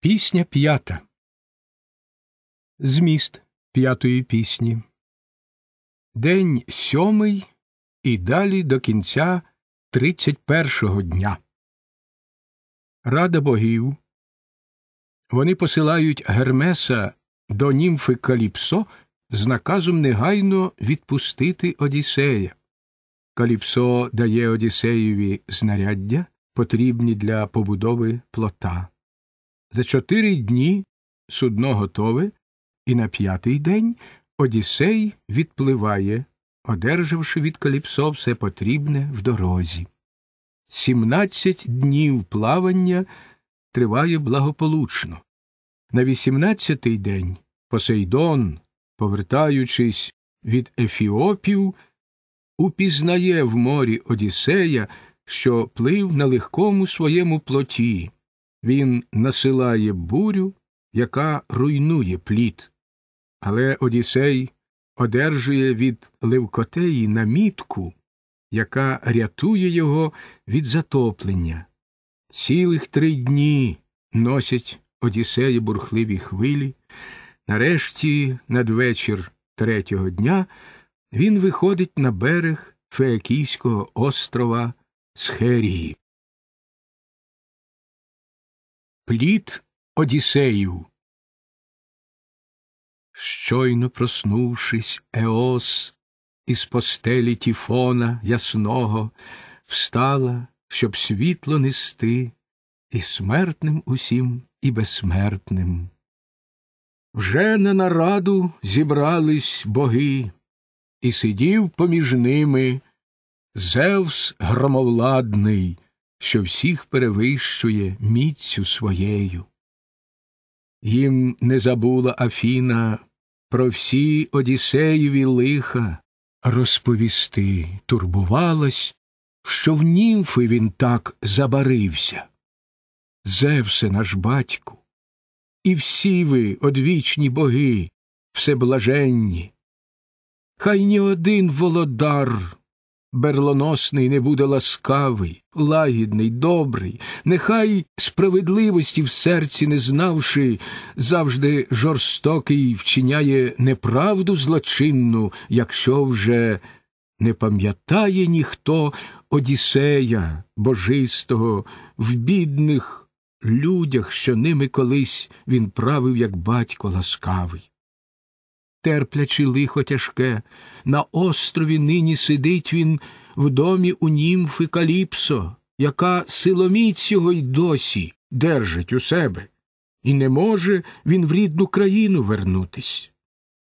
Пісня п'ята. Зміст п'ятої пісні. День сьомий і далі до кінця тридцять першого дня. Рада богів. Вони посилають Гермеса до німфи Каліпсо з наказом негайно відпустити Одіссея. Каліпсо дає Одіссеєві знаряддя, потрібні для побудови плота. За чотири дні судно готове, і на п'ятий день Одіссей відпливає, одержавши від Каліпсо все потрібне в дорозі. Сімнадцять днів плавання триває благополучно. На вісімнадцятий день Посейдон, повертаючись від Ефіопів, упізнає в морі Одіссея, що плив на легкому своєму плоті. Він насилає бурю, яка руйнує плід. Але Одісей одержує від Левкотеї намітку, яка рятує його від затоплення. Цілих три дні носять Одіссеї бурхливі хвилі. Нарешті, надвечір третього дня, він виходить на берег Феякійського острова Схерії. Плід Одіссеїв Щойно проснувшись, Еос із постелі тіфона ясного, встала, щоб світло нести і смертним усім, і безсмертним. Вже на нараду зібрались боги, і сидів поміж ними Зевс громовладний що всіх перевищує міцю своєю. Їм не забула Афіна про всі Одіссеєві лиха розповісти турбувалась, що в німфи він так забарився. Зевсе наш батьку, і всі ви одвічні боги, всеблаженні. Хай ні один володар Берлоносний не буде ласкавий, лагідний, добрий, нехай справедливості в серці не знавши, завжди жорстокий вчиняє неправду злочинну, якщо вже не пам'ятає ніхто Одіссея божистого в бідних людях, що ними колись він правив, як батько ласкавий терплячи лихо тяжке, на острові нині сидить він в домі у німфи Каліпсо, яка силоміць його й досі держить у себе, і не може він в рідну країну вернутись.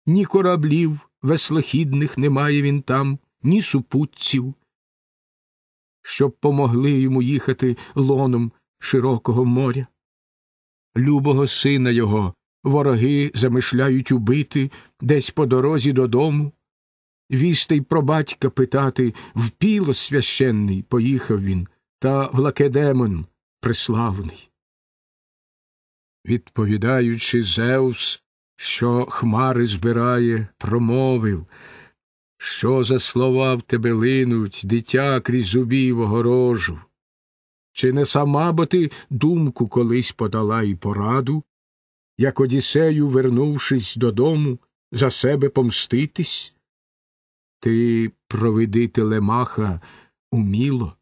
Ні кораблів веслохідних немає він там, ні супутців, щоб помогли йому їхати лоном широкого моря. Любого сина його вороги замишляють убити десь по дорозі додому. Вістей про батька питати в піло священний поїхав він, та влакедемон преславний. Відповідаючи, Зевс, що хмари збирає, промовив, що за слова в тебе линуть, дитя крізь зубів огорожу? Чи не сама бо ти думку колись подала і пораду, як Одіссею, вернувшись додому, за себе помститись? Ти проведи телемаха уміло,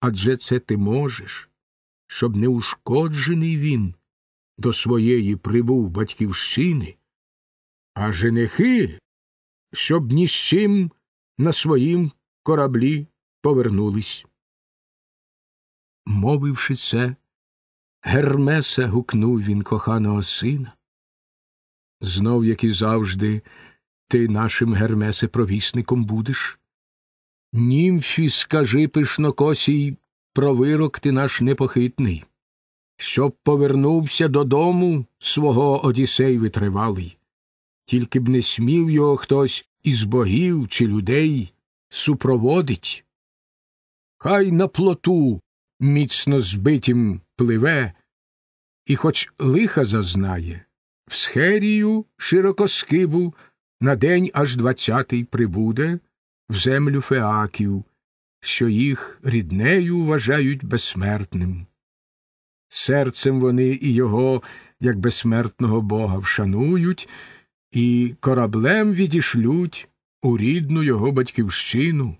адже це ти можеш, щоб не ушкоджений він до своєї прибув батьківщини, а женихи, щоб ні з чим на своїм кораблі повернулись. Мовивши це, Гермеса гукнув він коханого сина. Знов, як і завжди, ти нашим Гермесе провісником будеш. Німфі, скажи пишнокосій, про вирок ти наш непохитний, щоб повернувся додому свого Одісей витривалий, тільки б не смів його хтось із богів чи людей супроводить. Хай на плоту міцно збитим пливе і, хоч лиха зазнає, в схерію широкоскибу на день аж двадцятий прибуде в землю феаків, що їх ріднею вважають безсмертним. Серцем вони і його, як безсмертного бога, вшанують і кораблем відішлють у рідну його батьківщину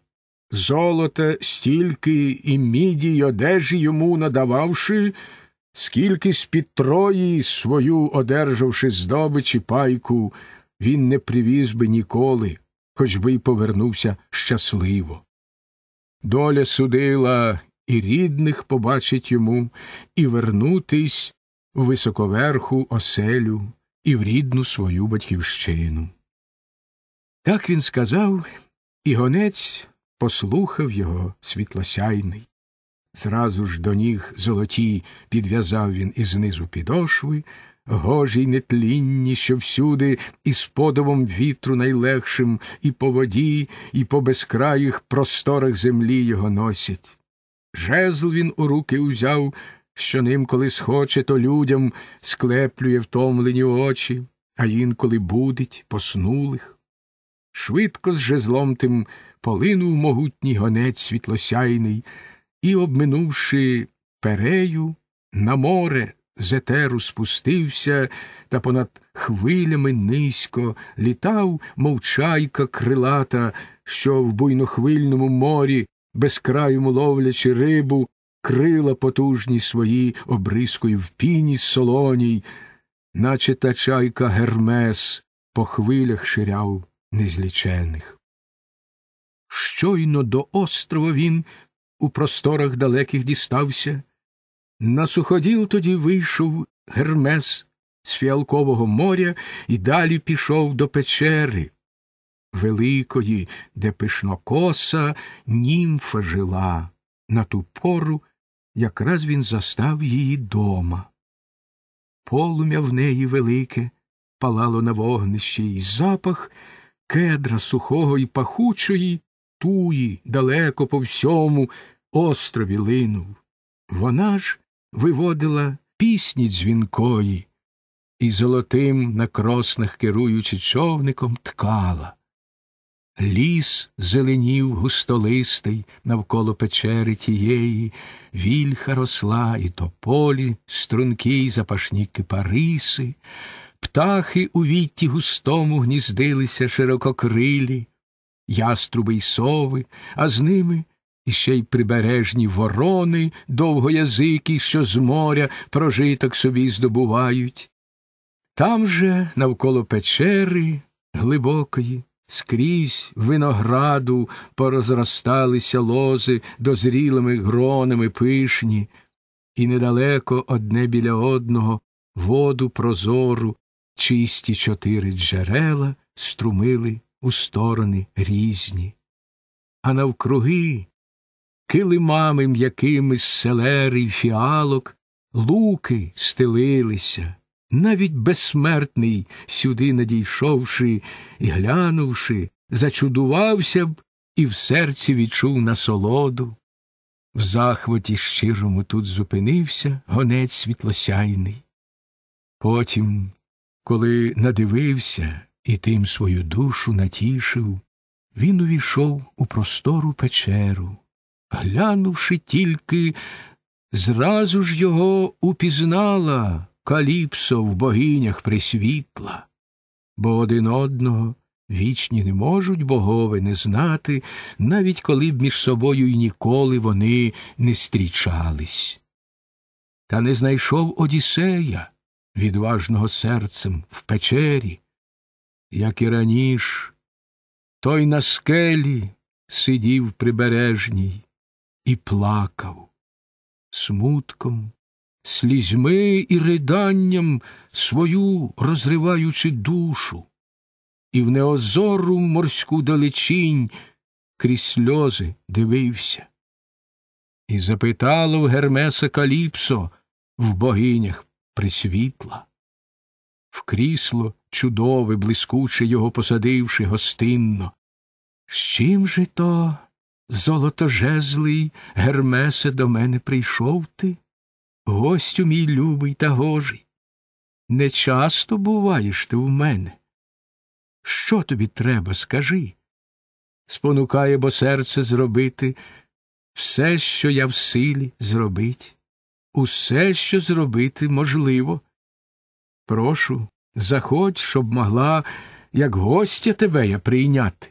золота, стільки і міді й одежі йому надававши, скільки з під трої свою одержавши здобичі пайку, він не привіз би ніколи, хоч би й повернувся щасливо. Доля судила і рідних побачить йому, і вернутись в високоверху оселю і в рідну свою батьківщину. Так він сказав, і гонець послухав його світлосяйний. Зразу ж до ніг золоті підв'язав він і знизу підошви, гожі й нетлінні, що всюди, і з подовом вітру найлегшим, і по воді, і по безкраїх просторах землі його носять. Жезл він у руки узяв, що ним, коли схоче, то людям склеплює втомлені очі, а інколи будить поснулих. Швидко з жезлом тим полинув могутній гонець світлосяйний і, обминувши перею, на море зетеру спустився та понад хвилями низько літав, мов чайка крилата, що в буйнохвильному морі, безкраю ловлячи рибу, крила потужні свої обрискою в піні солоній, наче та чайка Гермес по хвилях ширяв незлічених. Щойно до острова він у просторах далеких дістався. На суходіл тоді вийшов Гермес з фіалкового моря і далі пішов до печери великої, де пишнокоса німфа жила. На ту пору якраз він застав її дома. Полум'я в неї велике палало на вогнищі, і запах кедра сухого і пахучої туї далеко по всьому острові линув. Вона ж виводила пісні дзвінкої і золотим на кроснах, керуючи човником, ткала. Ліс зеленів густолистий навколо печери тієї, вільха росла і тополі, струнки й запашні кипариси, птахи у вітті густому гніздилися ширококрилі, яструби й сови, а з ними ще й прибережні ворони, довгоязики, що з моря прожиток собі здобувають. Там же, навколо печери глибокої, скрізь винограду порозросталися лози дозрілими гронами пишні, і недалеко одне біля одного воду прозору, чисті чотири джерела струмили у сторони різні, а навкруги килимами м'якими з селери й фіалок луки стелилися, навіть безсмертний, сюди надійшовши і глянувши, зачудувався б і в серці відчув насолоду. В захваті щирому тут зупинився гонець світлосяйний. Потім, коли надивився, і тим свою душу натішив, він увійшов у простору печеру. Глянувши тільки, зразу ж його упізнала каліпсо в богинях присвітла, бо один одного вічні не можуть богови не знати, навіть коли б між собою й ніколи вони не стрічались. Та не знайшов Одіссея, відважного серцем в печері, як і раніш, той на скелі сидів прибережній і плакав, смутком, слізьми і риданням свою розриваючи душу, і в неозору морську далечінь крізь сльози дивився. І запитало в Гермеса Каліпсо в богинях присвітла, в крісло чудове, блискуче його посадивши гостинно. З чим же то золотожезлий Гермесе до мене прийшов ти? Гостю мій любий та гожий. не часто буваєш ти в мене. Що тобі треба, скажи? Спонукає, бо серце зробити все, що я в силі зробить, усе, що зробити можливо. Прошу, Заходь, щоб могла, як гостя тебе я прийняти.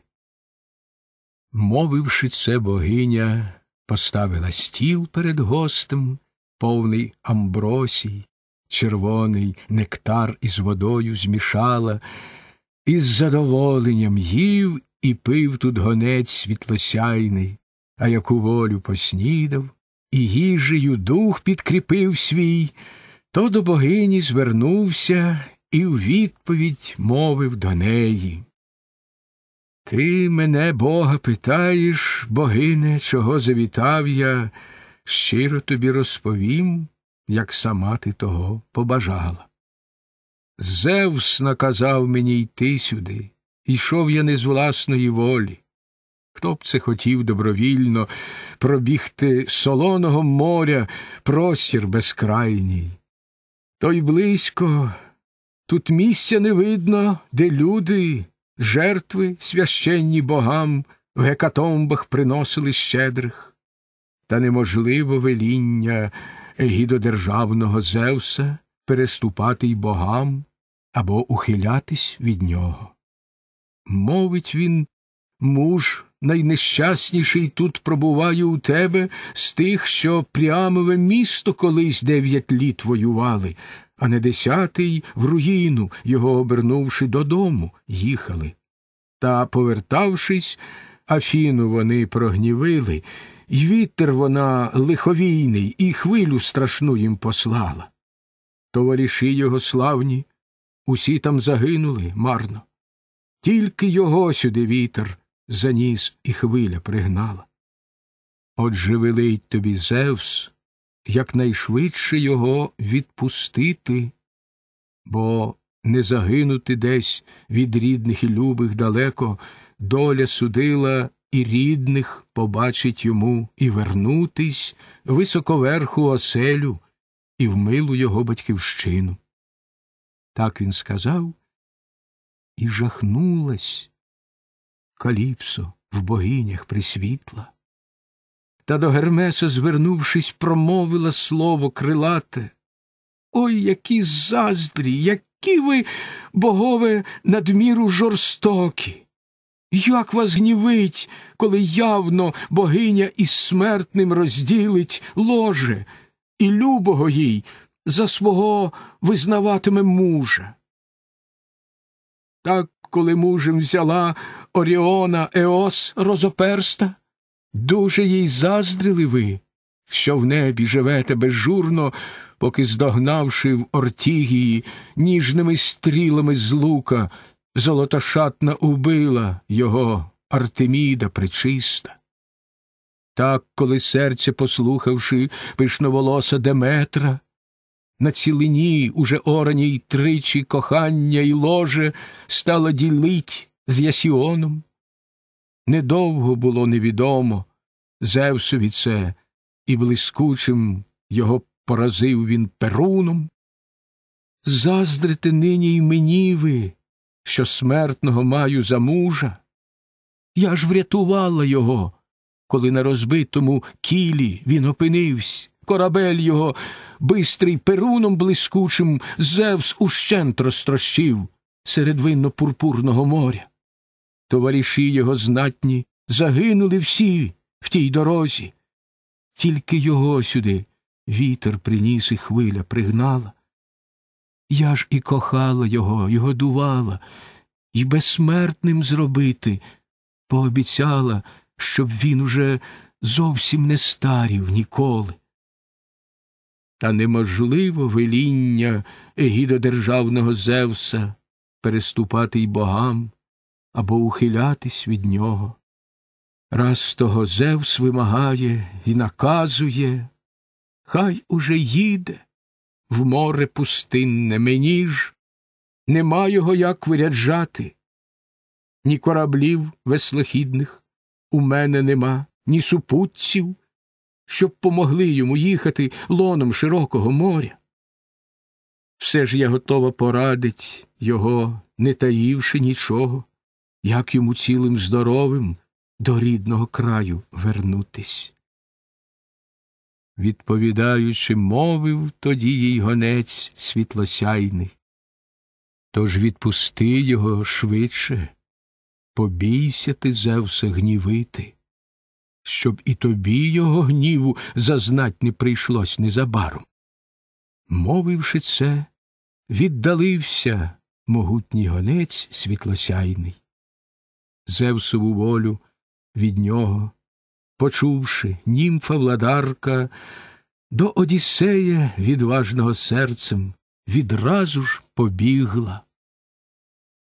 Мовивши це, богиня поставила стіл перед гостем, повний амбросій, червоний нектар із водою змішала, і з задоволенням їв і пив тут гонець світлосяйний, а яку волю поснідав, і їжею дух підкріпив свій, то до богині звернувся і в відповідь мовив до неї. Ти мене бога питаєш, богине, чого завітав я, щиро тобі розповім, як сама ти того побажала. Зевс наказав мені йти сюди, йшов я не з власної волі. Хто б це хотів добровільно пробігти солоного моря простір безкрайній. той близько Тут місця не видно, де люди, жертви священні богам в гекатомбах приносили щедрих, та неможливо веління гідодержавного Зевса переступати й богам або ухилятись від нього. Мовить він, муж найнещасніший тут пробуває у тебе з тих, що прямове місто колись дев'ять літ воювали а не десятий в руїну, його обернувши додому, їхали. Та, повертавшись, Афіну вони прогнівили, і вітер вона лиховійний, і хвилю страшну їм послала. Товариші його славні, усі там загинули марно. Тільки його сюди вітер заніс і хвиля пригнала. Отже, велить тобі Зевс, якнайшвидше його відпустити, бо не загинути десь від рідних і любих далеко, доля судила і рідних побачить йому і вернутись високоверху оселю і в милу його батьківщину. Так він сказав, і жахнулась Каліпсо в богинях присвітла та до Гермеса, звернувшись, промовила слово крилате. Ой, які заздрі, які ви, богове, надміру жорстокі. Як вас гнівить, коли явно богиня із смертним розділить ложе, і любого їй за свого визнаватиме мужа. Так, коли мужем взяла Оріона Еос розоперста, Дуже їй заздрили ви, що в небі живете безжурно, поки здогнавши в Ортігії ніжними стрілами з лука, золотошатна убила його Артеміда пречиста. Так, коли серце, послухавши пишноволоса Деметра, на цілині уже ораній тричі кохання й ложе стало ділить з Ясіоном недовго було невідомо Зевсові це і блискучим його поразив він перуном. Заздрите нині й мені ви, що смертного маю за мужа. Я ж врятувала його, коли на розбитому кілі він опинився. Корабель його, бистрий перуном блискучим, Зевс ущент розтрощив серед винно пурпурного моря. Товариші його знатні загинули всі в тій дорозі. Тільки його сюди вітер приніс і хвиля пригнала. Я ж і кохала його, його дувала, і безсмертним зробити, пообіцяла, щоб він уже зовсім не старів ніколи. Та неможливо веління егідодержавного Зевса переступати й богам або ухилятись від нього. Раз того Зевс вимагає і наказує, хай уже їде в море пустинне мені ж, нема його як виряджати. Ні кораблів веслохідних у мене нема, ні супутців, щоб помогли йому їхати лоном широкого моря. Все ж я готова порадить його, не таївши нічого як йому цілим здоровим до рідного краю вернутись. Відповідаючи, мовив тоді їй гонець світлосяйний. Тож відпусти його швидше, побійся ти Зевса гнівити, щоб і тобі його гніву зазнать не прийшлось незабаром. Мовивши це, віддалився могутній гонець світлосяйний. Зевсову волю від нього, почувши, німфа владарка, до Одіссея, відважного серцем, відразу ж побігла.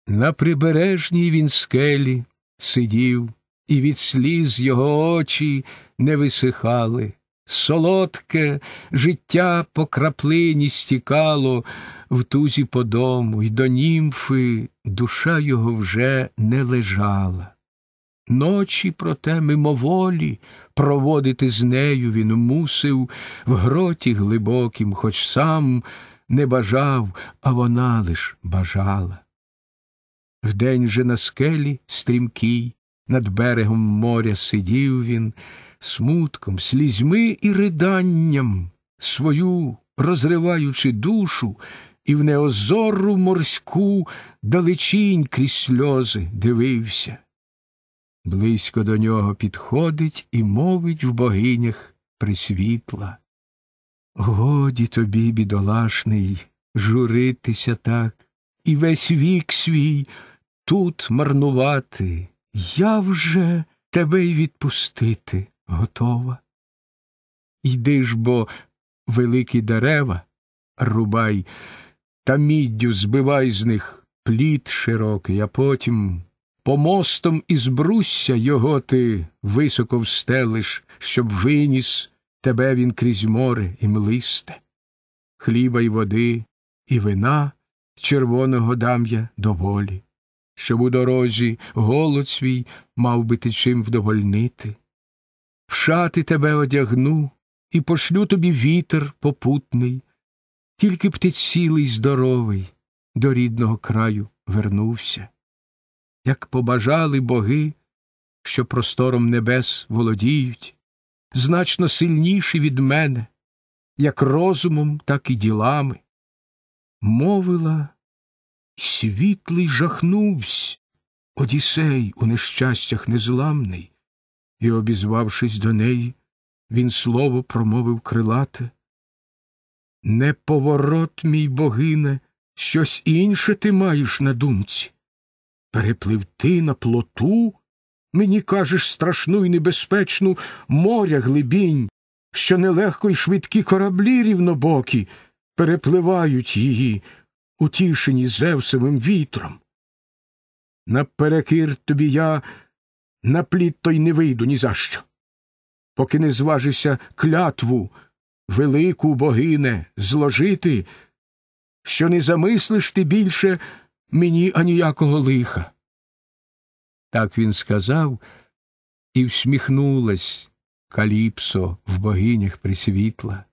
На прибережній він скелі сидів, і від сліз його очі не висихали. Солодке життя по краплині стікало в тузі по дому, й до німфи душа його вже не лежала. Ночі, проте, мимоволі проводити з нею він мусив в гроті глибокім, хоч сам не бажав, а вона лиш бажала. Вдень же на скелі стрімкій, над берегом моря сидів він смутком, слізьми і риданням свою розриваючи душу і в неозору морську далечінь крізь сльози дивився. Близько до нього підходить і мовить в богинях присвітла. Годі тобі, бідолашний, журитися так і весь вік свій тут марнувати. Я вже тебе й відпустити готова. Йди ж бо великі дерева рубай та міддю збивай з них плід широкий, а потім помостом із брусся його ти високо встелиш, щоб виніс тебе він крізь море і млисте. Хліба й води, і вина червоного дам я доволі, щоб у дорозі голод свій мав би ти чим вдовольнити в шати тебе одягну і пошлю тобі вітер попутний, тільки б ти цілий здоровий до рідного краю вернувся. Як побажали боги, що простором небес володіють, значно сильніші від мене, як розумом, так і ділами, мовила, світлий жахнувсь, одісей у нещастях незламний, і, обізвавшись до неї, він слово промовив крилате. Неповорот, мій богине, щось інше ти маєш на думці. Переплив ти на плоту, мені кажеш, страшну і небезпечну моря глибінь, що нелегко й швидкі кораблі рівнобокі перепливають її, утішені Зевсовим вітром. Наперекир тобі я на плід той не вийду ні за що. Поки не зважишся клятву, велику богине, зложити, що не замислиш ти більше мені аніякого лиха. Так він сказав і всміхнулась каліпсо в богинях присвітла,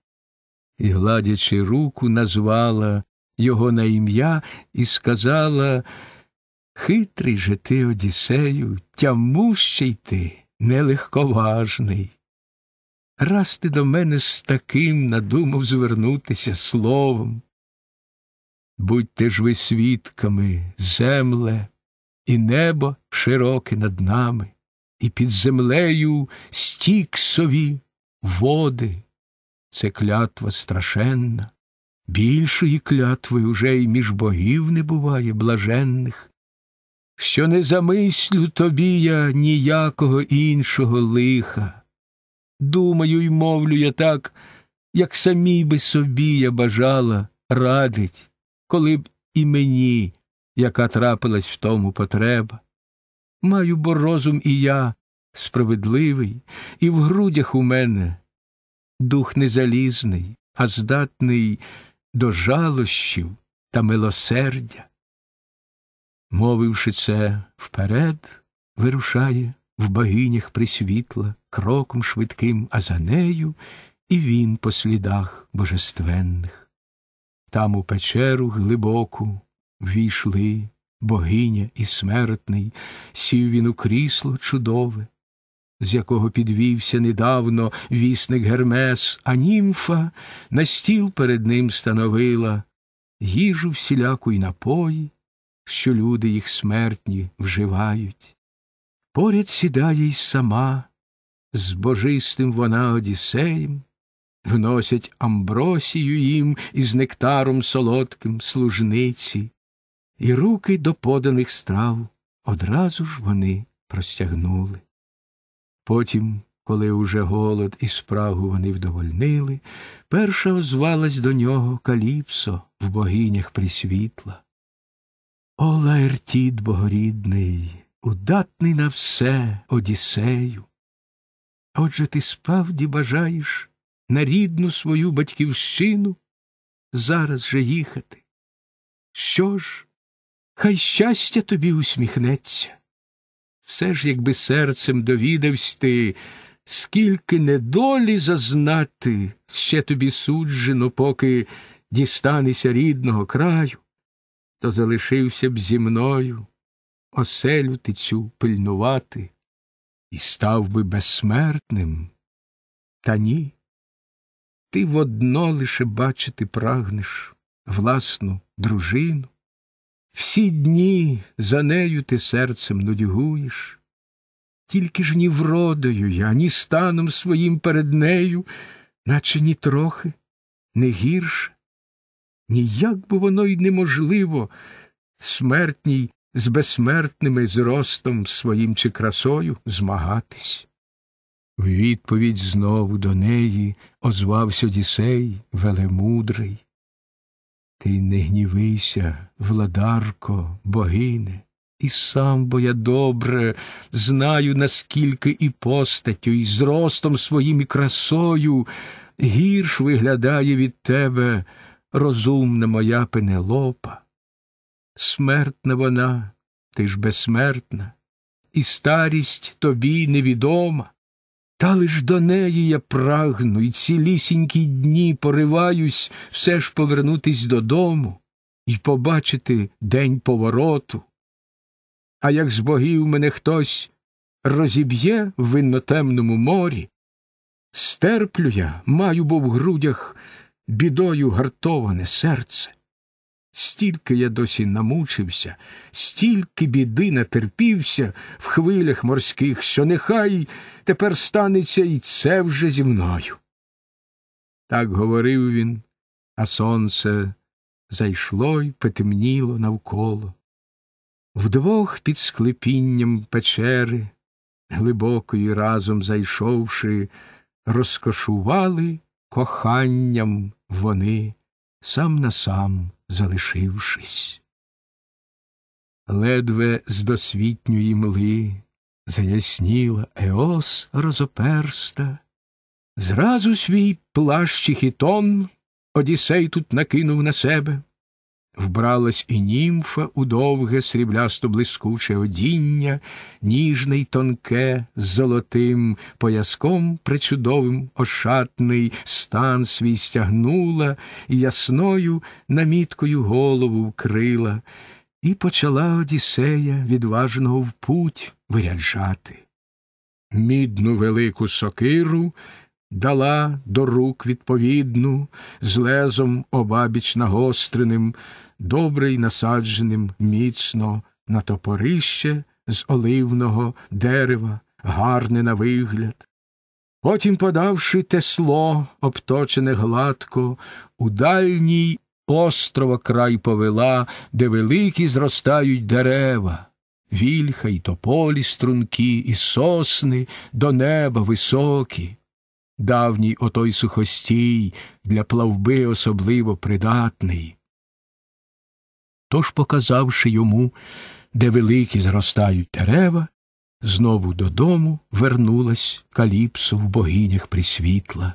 і, гладячи руку, назвала його на ім'я і сказала Хитрий же ти, Одіссею, тямущий ти, нелегковажний. Раз ти до мене з таким надумав звернутися словом. Будьте ж ви свідками, земле, і небо широке над нами, і під землею стік сові води. Це клятва страшенна, більшої клятви уже й між богів не буває блаженних що не замислю тобі я ніякого іншого лиха. Думаю й мовлю я так, як самій би собі я бажала радить, коли б і мені, яка трапилась в тому потреба. Маю бо розум і я справедливий, і в грудях у мене дух не залізний, а здатний до жалощів та милосердя. Мовивши це, вперед вирушає в багинях присвітла кроком швидким, а за нею і він по слідах божественних. Там у печеру глибоку війшли богиня і смертний, сів він у крісло чудове, з якого підвівся недавно вісник Гермес, а німфа на стіл перед ним становила їжу всіляку й напої що люди їх смертні вживають. Поряд сідає й сама, з божистим вона Одіссеєм, вносять амбросію їм із нектаром солодким служниці, і руки до поданих страв одразу ж вони простягнули. Потім, коли уже голод і спрагу вони вдовольнили, перша озвалась до нього каліпсо в богинях присвітла. О, Лаертід богорідний, удатний на все Одіссею. Отже ти справді бажаєш на рідну свою батьківщину зараз же їхати. Що ж, хай щастя тобі усміхнеться. Все ж, якби серцем довідавсь ти, скільки недолі зазнати ще тобі суджено, поки дістанеся рідного краю то залишився б зі мною оселю ти цю пильнувати і став би безсмертним. Та ні. Ти водно лише бачити прагнеш власну дружину. Всі дні за нею ти серцем нудьгуєш, тільки ж ні вродою я, ні станом своїм перед нею, наче ні трохи, не гірше, Ніяк би воно й неможливо смертній з безсмертними зростом своїм чи красою змагатись. В відповідь знову до неї озвався Дісей велемудрий. Ти не гнівися, владарко, богине, і сам бо я добре знаю, наскільки і постаттю, і зростом своїм і красою гірш виглядає від тебе розумна моя пенелопа, смертна вона, ти ж безсмертна, і старість тобі невідома, та лиш до неї я прагну, і цілісінькі дні пориваюсь все ж повернутись додому і побачити день повороту. А як з богів мене хтось розіб'є в виннотемному морі, стерплю я, маю бо в грудях бідою гартоване серце. Стільки я досі намучився, стільки біди натерпівся в хвилях морських, що нехай тепер станеться і це вже зі мною. Так говорив він, а сонце зайшло й потемніло навколо. Вдвох під склепінням печери, глибокою разом зайшовши, розкошували коханням вони, сам на сам залишившись. Ледве з досвітньої мли заясніла Еос розоперста, зразу свій плащ і хітон Одісей тут накинув на себе. Вбралась і німфа у довге сріблясто блискуче одіння, ніжне й тонке, з золотим пояском причудовим ошатний стан свій стягнула і ясною наміткою голову вкрила, і почала Одіссея відважного в путь виряджати. Мідну велику сокиру дала до рук відповідну, з лезом обабіч нагостреним, добре насадженим міцно на топорище з оливного дерева, гарне на вигляд. Потім, подавши тесло, обточене гладко, у дальній острова край повела, де великі зростають дерева, вільха й тополі стрункі, і сосни до неба високі давній отой сухостій, для плавби особливо придатний. Тож, показавши йому, де великі зростають дерева, знову додому вернулась каліпсо в богинях присвітла.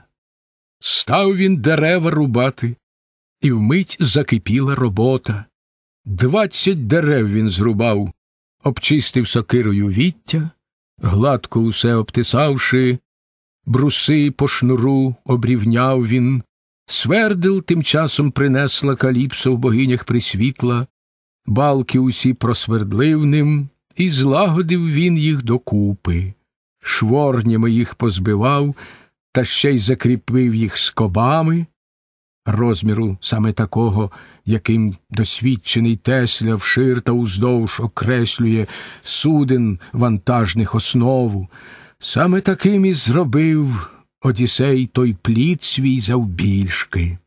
Став він дерева рубати, і вмить закипіла робота. Двадцять дерев він зрубав, обчистив сокирою віття, гладко усе обтисавши, бруси по шнуру обрівняв він, свердил тим часом принесла каліпсо в богинях присвітла, балки усі просвердлив ним, і злагодив він їх докупи, шворнями їх позбивав, та ще й закріпив їх скобами. Розміру саме такого, яким досвідчений Тесля вшир та уздовж окреслює суден вантажних основу, Саме таким і зробив одісей той плід свій завбільшки.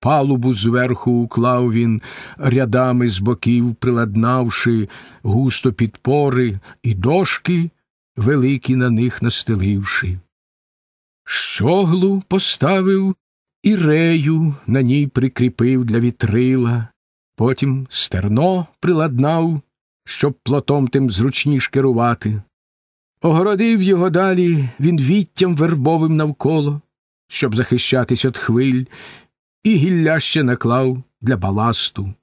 Палубу зверху уклав він рядами з боків, приладнавши густо підпори і дошки, великі на них настеливши. Щоглу поставив і рею на ній прикріпив для вітрила, потім стерно приладнав, щоб плотом тим зручніш керувати. Огородив його далі він віттям вербовим навколо, щоб захищатись від хвиль, і гілля ще наклав для баласту.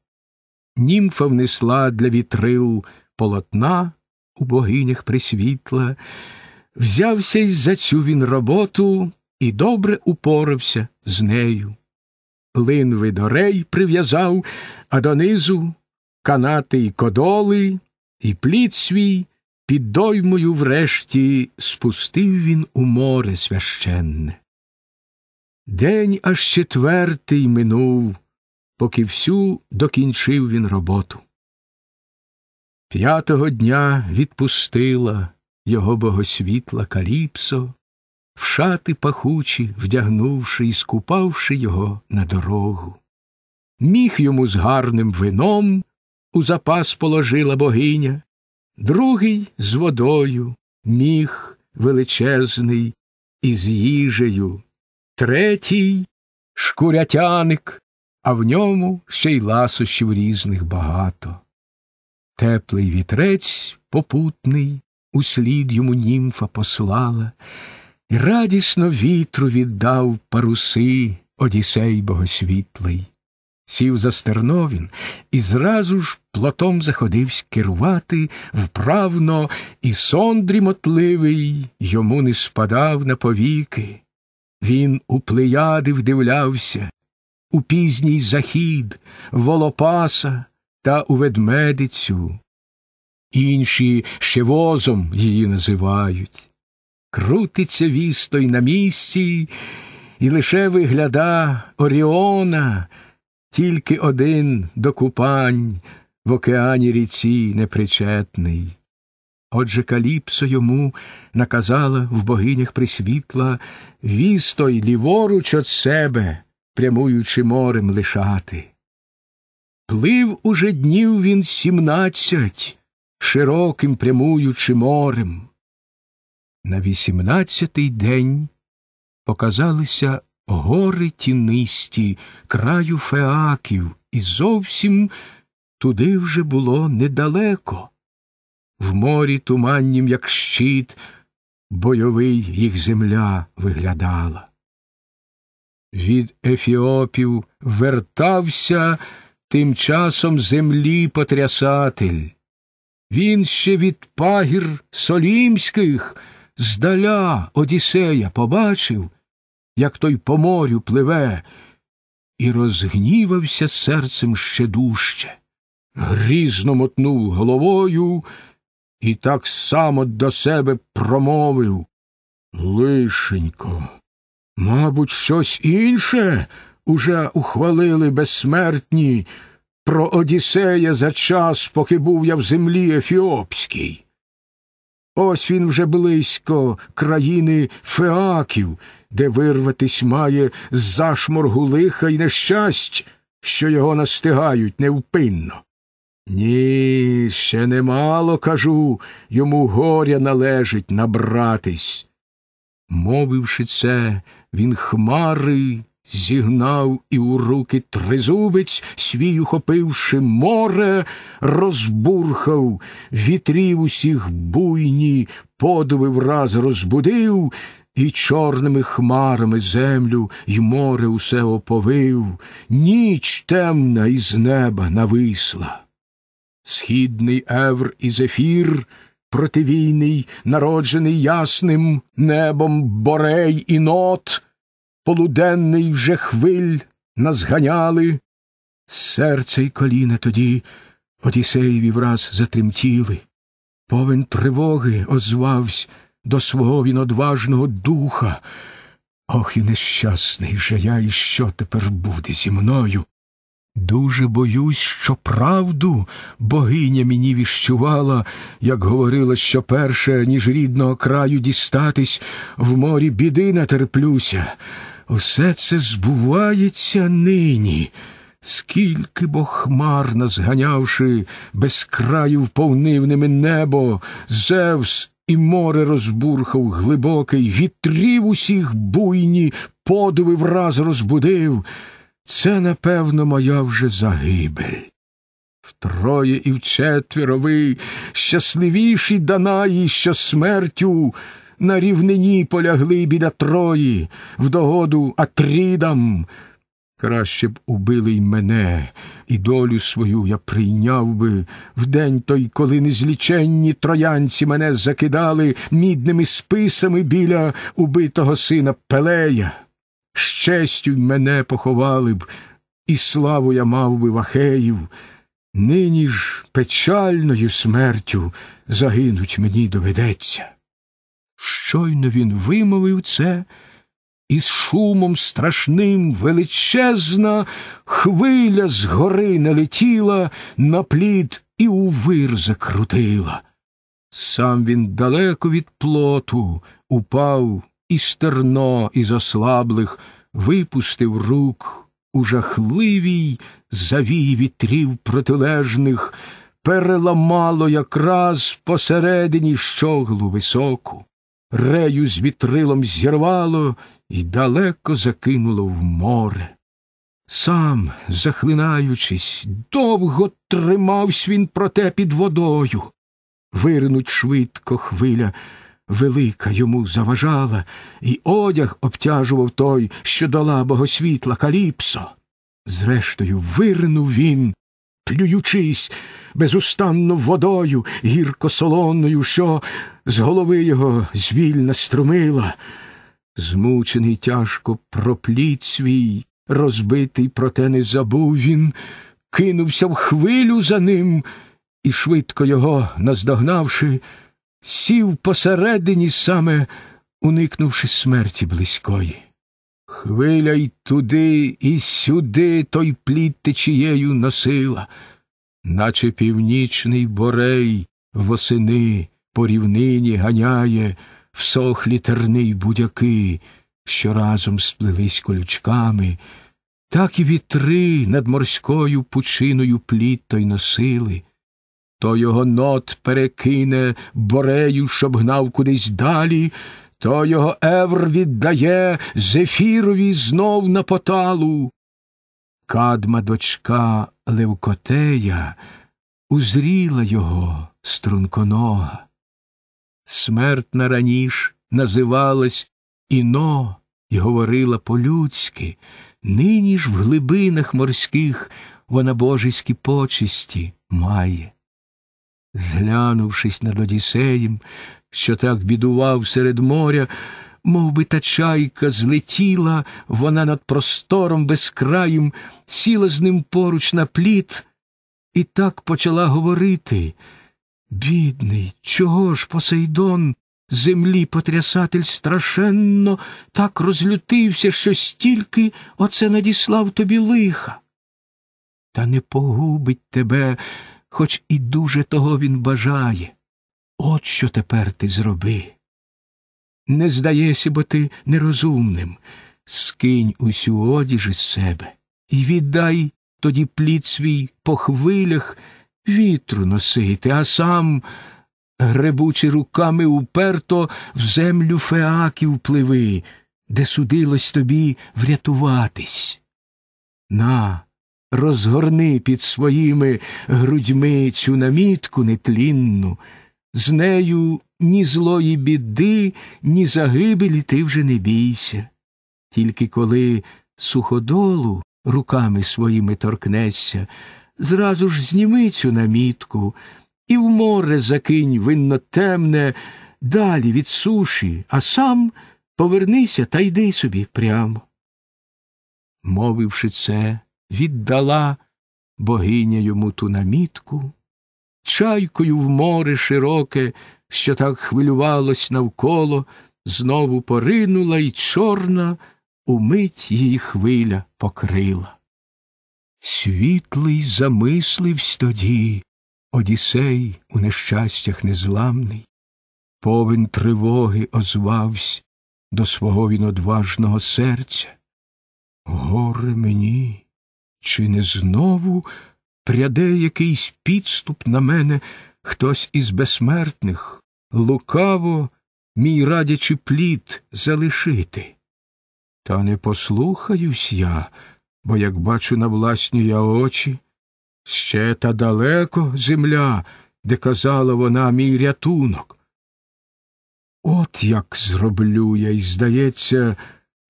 Німфа внесла для вітрил полотна у богинях присвітла, взявся й за цю він роботу і добре упорався з нею. Линви до рей прив'язав, а донизу канати й кодоли, і плід свій під доймою врешті спустив він у море священне. День аж четвертий минув, поки всю докінчив він роботу. П'ятого дня відпустила його богосвітла Каліпсо, в шати пахучі, вдягнувши і скупавши його на дорогу. Міг йому з гарним вином у запас положила богиня другий з водою, міх величезний, із їжею, третій шкурятяник, а в ньому ще й ласощів різних багато. Теплий вітрець попутний, услід йому німфа послала, і радісно вітру віддав паруси Одісей богосвітлий. Сів за стерно він і зразу ж плотом заходивсь керувати вправно, і сон дрімотливий йому не спадав на повіки. Він у плеяди вдивлявся, у пізній захід, волопаса та у ведмедицю. Інші ще возом її називають. Крутиться вістой на місці і лише вигляда Оріона тільки один до купань в океані ріці непричетний. Отже Каліпсо йому наказала в богинях присвітла віз той ліворуч от себе, прямуючи морем лишати. Плив уже днів він сімнадцять, широким прямуючи морем. На вісімнадцятий день показалися гори тінисті, краю феаків, і зовсім туди вже було недалеко. В морі туманнім, як щит, бойовий їх земля виглядала. Від Ефіопів вертався тим часом землі потрясатель. Він ще від пагір солімських здаля Одіссея побачив як той по морю пливе, і розгнівався серцем ще дужче. Грізно мотнув головою і так само до себе промовив. Лишенько, мабуть, щось інше уже ухвалили безсмертні про Одіссея за час, поки був я в землі Ефіопській. Ось він вже близько країни феаків, де вирватись має з зашморгу лиха й нещасть, що його настигають невпинно. Ні, ще немало кажу, йому горя належить набратись. Мовивши це, він хмари Зігнав і у руки тризубець, свій ухопивши море, розбурхав, вітрів усіх буйні, подови враз розбудив, і чорними хмарами землю й море усе оповив, ніч темна із неба нависла. Східний евр і зефір. Противійний, народжений ясним небом борей і нот полуденний вже хвиль назганяли. Серце й коліна тоді Одісеєві враз затремтіли. Повен тривоги озвавсь до свого він одважного духа. Ох, і нещасний же я, і що тепер буде зі мною? Дуже боюсь, що правду богиня мені віщувала, як говорила, що перше, ніж рідного краю дістатись, в морі біди натерплюся. Усе це збувається нині, скільки бо хмар назганявши, безкраю краю вповнив ними небо, Зевс і море розбурхав глибокий, вітрів усіх буйні, подуви враз розбудив. Це, напевно, моя вже загибель. Втроє і вчетверо ви, щасливіші Данаї, що смертю на рівнині полягли біля Трої, в догоду Атрідам. Краще б убили й мене, і долю свою я прийняв би в день той, коли незліченні троянці мене закидали мідними списами біля убитого сина Пелея. З честю й мене поховали б, і славу я мав би вахеїв. Нині ж печальною смертю загинуть мені доведеться. Щойно він вимовив це, і з шумом страшним величезна хвиля з гори налетіла на плід і у вир закрутила. Сам він далеко від плоту упав і стерно із ослаблих, випустив рук у жахливій завій вітрів протилежних, переламало якраз посередині щоглу високу рею з вітрилом зірвало і далеко закинуло в море. Сам, захлинаючись, довго тримавсь він проте під водою. Вирнуть швидко хвиля велика йому заважала, і одяг обтяжував той, що дала богосвітла каліпсо. Зрештою, вирнув він плюючись безустанно водою гірко солоною, що з голови його звільна струмила, змучений тяжко пропліт свій, розбитий, проте не забув він, кинувся в хвилю за ним і, швидко його наздогнавши, сів посередині саме, уникнувши смерті близької. Хвиля й туди і сюди той плід течією носила, наче північний борей восени по рівнині ганяє всохлі терни й будяки, що разом сплились колючками, так і вітри над морською пучиною плід той носили. То його нот перекине борею, щоб гнав кудись далі то його евр віддає зефірові знов на поталу. Кадма дочка Левкотея узріла його струнконога. Смертна раніш називалась Іно і говорила по-людськи, нині ж в глибинах морських вона божеські почесті має. Зглянувшись над Одіссеєм, що так бідував серед моря, мов би та чайка злетіла, вона над простором безкраїм, сіла з ним поруч на пліт і так почала говорити. Бідний, чого ж Посейдон? Землі потрясатель страшенно так розлютився, що стільки оце надіслав тобі лиха. Та не погубить тебе, хоч і дуже того він бажає. От що тепер ти зроби. Не здаєшся, бо ти нерозумним. Скинь усю одіж із себе і віддай тоді плід свій по хвилях вітру носити, а сам, гребучи руками уперто в землю феаків пливи, де судилось тобі врятуватись. На, розгорни під своїми грудьми цю намітку нетлінну з нею ні злої біди, ні загибелі ти вже не бійся. Тільки коли суходолу руками своїми торкнешся, зразу ж зніми цю намітку і в море закинь винно темне, далі від суші, а сам повернися та йди собі прямо. Мовивши це, віддала богиня йому ту намітку чайкою в море широке, що так хвилювалось навколо, знову поринула і чорна, умить її хвиля покрила. Світлий замисливсь тоді, одісей у нещастях незламний, повен тривоги озвавсь до свого він одважного серця. Горе мені, чи не знову пряде якийсь підступ на мене хтось із безсмертних, лукаво, мій радячи плід залишити. Та не послухаюсь я, бо, як бачу на власні я очі, ще та далеко земля, де казала вона мій рятунок. От як зроблю я, і, здається,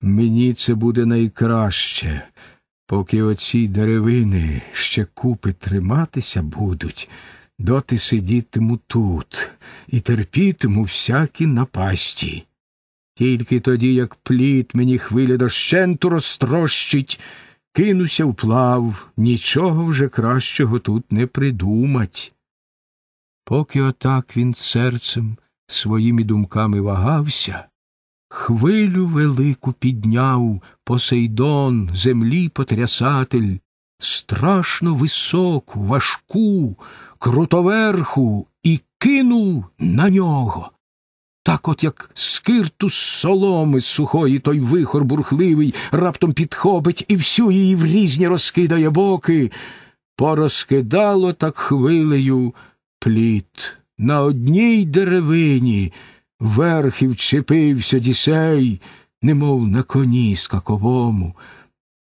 мені це буде найкраще. Поки оці деревини ще купи триматися будуть, доти сидітиму тут і терпітиму всякі напасті. Тільки тоді, як плід мені хвиля дощенту розтрощить, кинуся вплав, нічого вже кращого тут не придумать. Поки отак він серцем своїми думками вагався, Хвилю велику підняв Посейдон, землі потрясатель, страшно високу, важку, крутоверху і кинув на нього. Так от, як скирту з соломи сухої той вихор бурхливий раптом підхопить і всю її в різні розкидає боки, порозкидало так хвилею пліт на одній деревині верхів чепився дісей, немов на коні скаковому.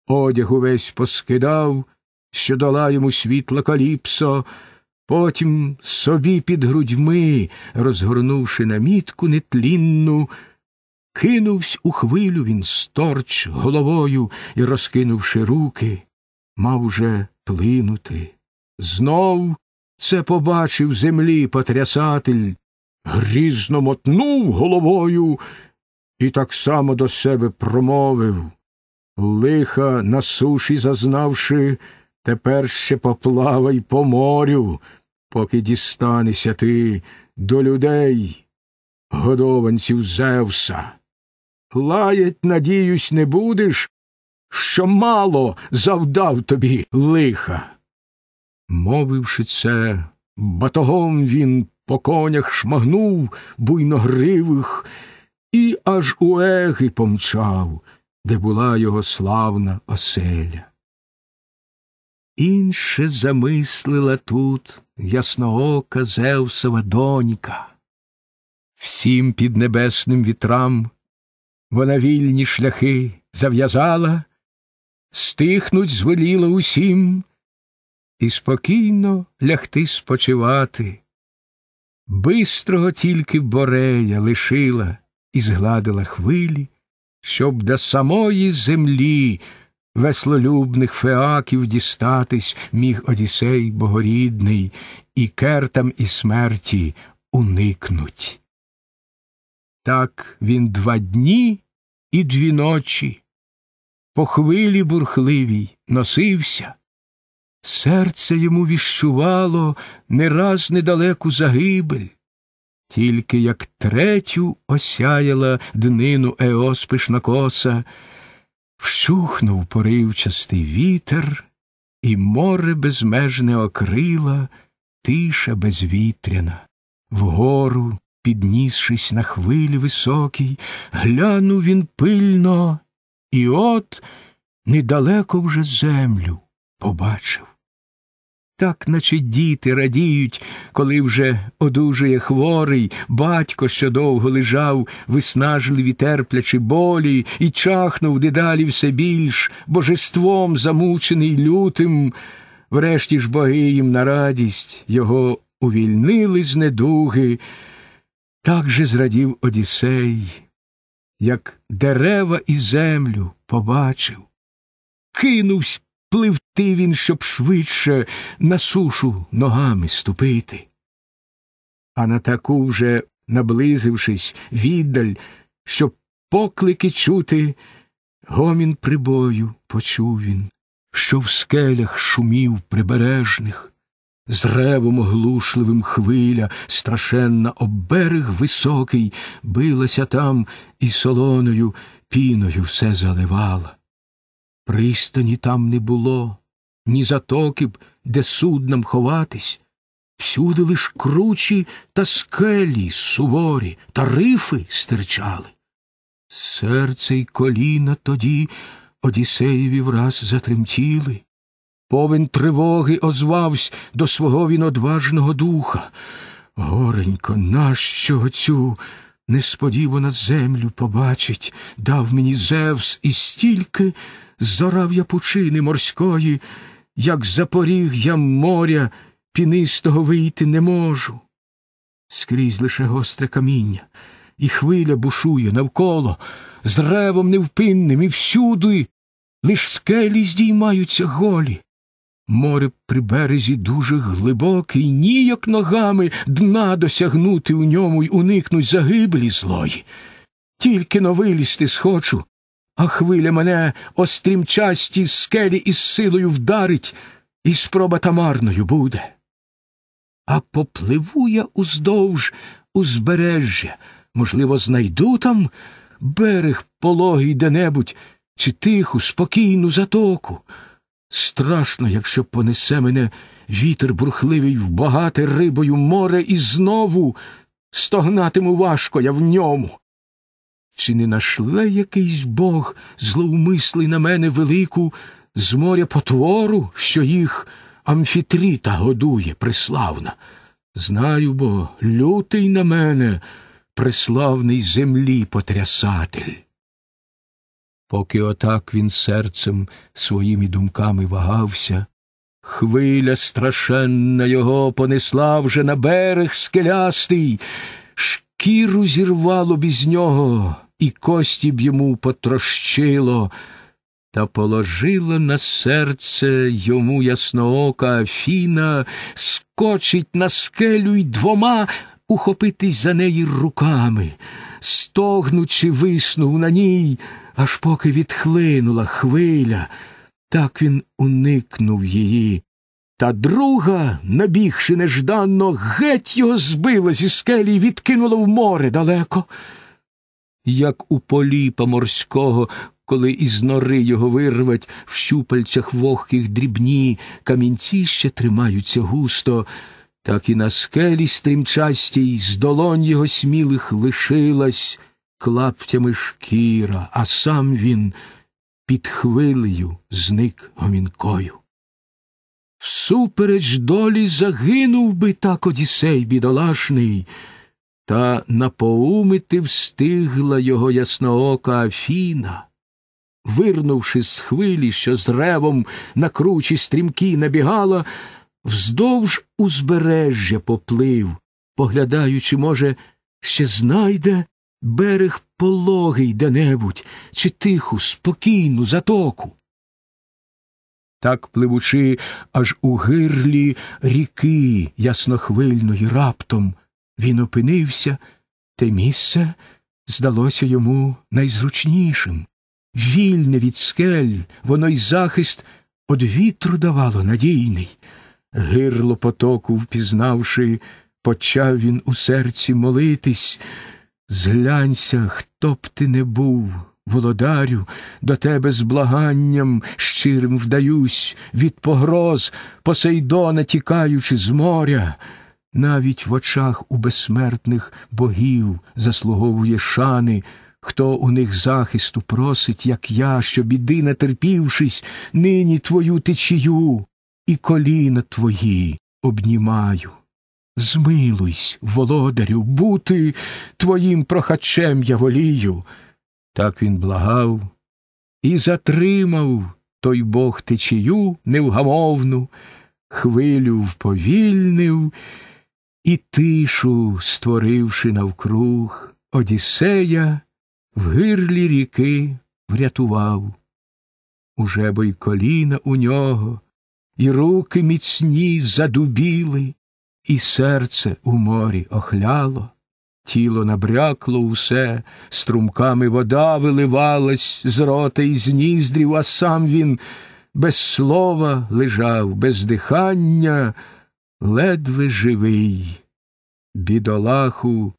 Одяг увесь поскидав, що дала йому світла каліпсо, потім собі під грудьми, розгорнувши намітку нетлінну, кинувсь у хвилю він сторч головою і, розкинувши руки, мав уже плинути. Знов це побачив землі потрясатель, грізно мотнув головою і так само до себе промовив. Лиха на суші зазнавши, тепер ще поплавай по морю, поки дістанешся ти до людей, годованців Зевса. Лаять, надіюсь, не будеш, що мало завдав тобі лиха. Мовивши це, батогом він по конях шмагнув буйногривих і аж у еги помчав, де була його славна оселя. Інше замислила тут ясноока Зевсова донька. Всім піднебесним вітрам вона вільні шляхи зав'язала, стихнуть звеліла усім і спокійно лягти спочивати. Бистрого тільки борея лишила і згладила хвилі, щоб до самої землі веслолюбних феаків дістатись міг одісей Богорідний, і кертам і смерті уникнуть. Так він два дні і дві ночі по хвилі бурхливій носився. Серце йому віщувало не раз недалеку загибель, тільки як третю осяяла днину Еос коса, вщухнув поривчастий вітер, і море безмежне окрила, тиша безвітряна. Вгору, піднісшись на хвилі високій, глянув він пильно, і от недалеко вже землю побачив. Так, наче діти радіють, коли вже одужує хворий батько, що довго лежав, виснажливі терплячі болі, і чахнув дедалі все більш, божеством замучений лютим. Врешті ж боги їм на радість його увільнили з недуги. Так же зрадів Одіссей, як дерева і землю побачив, кинувсь пливти він, щоб швидше на сушу ногами ступити. А на таку вже, наблизившись віддаль, щоб поклики чути, гомін прибою почув він, що в скелях шумів прибережних, з ревом глушливим хвиля, страшенна об берег високий, билася там і солоною піною все заливала. Пристані там не було, ні затоки б, де суднам ховатись, всюди лиш кручі та скелі, суворі, та рифи стирчали. Серце й коліна тоді Одісеєві враз затремтіли. Повен тривоги озвавсь до свого він одважного духа. Горенько, нащо цю несподівано землю побачить, дав мені Зевс і стільки зорав я пучини морської, як запоріг я моря, пінистого вийти не можу. Скрізь лише гостре каміння, і хвиля бушує навколо, з ревом невпинним і всюди, лиш скелі здіймаються голі. Море при березі дуже глибоке, і ніяк ногами дна досягнути у ньому й уникнуть загиблі злої. Тільки но вилізти схочу, а хвиля мене острімчасті скелі із силою вдарить, і спроба тамарною буде. А попливу я уздовж узбережжя, можливо, знайду там берег пологий де-небудь чи тиху, спокійну затоку. Страшно, якщо понесе мене вітер бурхливий в вбагати рибою море, і знову стогнатиму важко я в ньому. Чи не нашле якийсь бог зловмислий на мене велику з моря потвору, що їх амфітріта годує преславна? Знаю, бо лютий на мене преславний землі потрясатель. Поки отак він серцем своїми думками вагався, хвиля страшенна його понесла вже на берег скелястий, шкіру зірвало біз нього і кості б йому потрощило, та положила на серце йому ясноока Афіна, скочить на скелю й двома ухопитись за неї руками, стогнучи, виснув на ній, аж поки відхлинула хвиля, так він уникнув її. Та друга, набігши нежданно, геть його збила зі скелі і відкинула в море далеко як у поліпа морського, коли із нори його вирвать в щупальцях вогких дрібні, камінці ще тримаються густо, так і на скелі стрімчастій з долонь його смілих лишилась клаптями шкіра, а сам він під хвилею зник гомінкою. Всупереч долі загинув би так одісей бідолашний. Та напоумити встигла його ясноока Афіна, вирнувши з хвилі, що з ревом на кручі стрімкі набігала, вздовж узбережжя поплив, поглядаючи, може, ще знайде берег пологий де-небудь чи тиху, спокійну затоку. Так пливучи аж у гирлі ріки яснохвильної раптом він опинився, те місце здалося йому найзручнішим. Вільне від скель, воно й захист од вітру давало надійний. Гирло потоку, впізнавши, почав він у серці молитись. Зглянься, хто б ти не був, володарю, до тебе з благанням щирим вдаюсь, від погроз, Посейдона тікаючи з моря навіть в очах у безсмертних богів заслуговує шани, хто у них захисту просить, як я, що біди натерпівшись, нині твою течію і коліна твої обнімаю. Змилуйсь, володарю, бути твоїм прохачем я волію. Так він благав і затримав той бог течію невгамовну, хвилю вповільнив. І тишу, створивши навкруг, Одіссея в гирлі ріки врятував. Уже бо й коліна у нього, і руки міцні задубіли, і серце у морі охляло, тіло набрякло усе, струмками вода виливалась з рота і з ніздрів, а сам він без слова лежав, без дихання ледве живий, бідолаху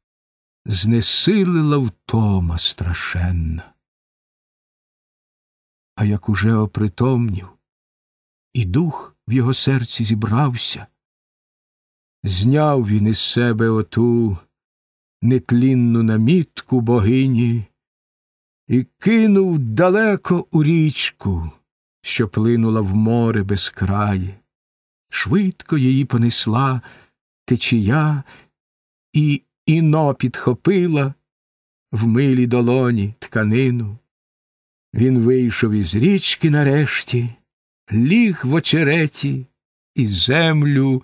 знесилила втома страшенна. А як уже опритомнів, і дух в його серці зібрався, зняв він із себе оту нетлінну намітку богині і кинув далеко у річку, що плинула в море без краї швидко її понесла течія і іно підхопила в милій долоні тканину. Він вийшов із річки нарешті, ліг в очереті і землю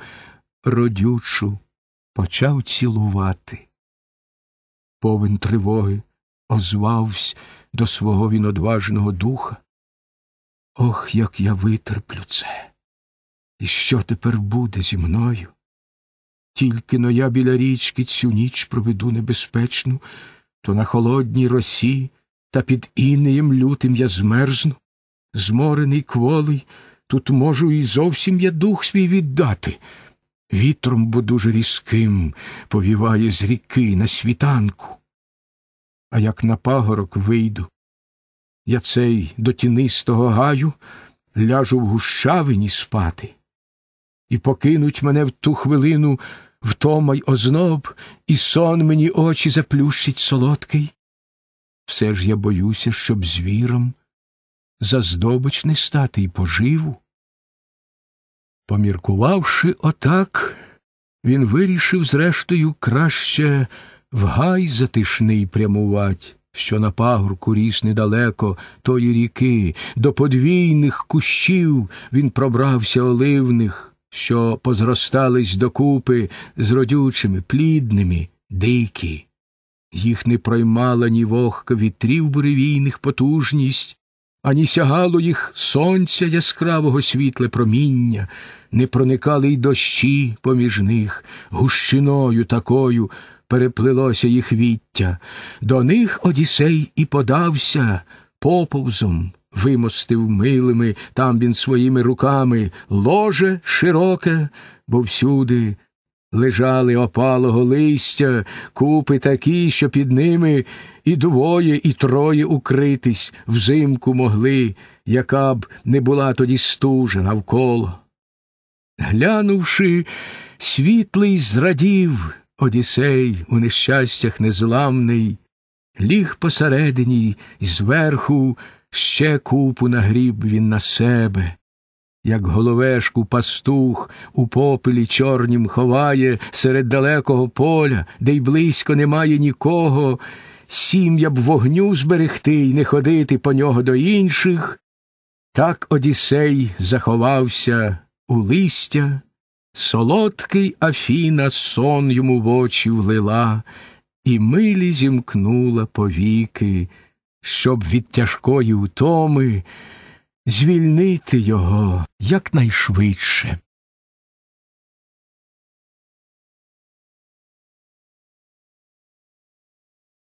родючу почав цілувати. Повен тривоги озвавсь до свого він одважного духа. Ох, як я витерплю це. І що тепер буде зі мною? Тільки но я біля річки цю ніч проведу небезпечну, то на холодній росі та під інеєм лютим я змерзну. Зморений кволий, тут можу і зовсім я дух свій віддати. Вітром, бо дуже різким, повіває з ріки на світанку. А як на пагорок вийду, я цей до тінистого гаю ляжу в гущавині спати і покинуть мене в ту хвилину втома й озноб, і сон мені очі заплющить солодкий. Все ж я боюся, щоб звіром за здобич не стати й поживу. Поміркувавши отак, він вирішив, зрештою, краще в гай затишний прямувать, що на пагорку ріс недалеко тої ріки, до подвійних кущів він пробрався оливних що позростались докупи з родючими, плідними, дикі. Їх не проймала ні вогка вітрів буревійних потужність, ані сягало їх сонця яскравого світле проміння, не проникали й дощі поміж них, гущиною такою переплилося їх віття. До них Одіссей і подався поповзом вимостив милими, там він своїми руками ложе широке, бо всюди лежали опалого листя, купи такі, що під ними і двоє, і троє укритись взимку могли, яка б не була тоді стужа навколо. Глянувши, світлий зрадів Одіссей у нещастях незламний, ліг посередині й зверху ще купу нагріб він на себе, як головешку пастух у попелі чорнім ховає серед далекого поля, де й близько немає нікого, сім'я б вогню зберегти і не ходити по нього до інших. Так Одіссей заховався у листя, солодкий Афіна сон йому в очі влила, і милі зімкнула повіки щоб від тяжкої утоми звільнити його якнайшвидше.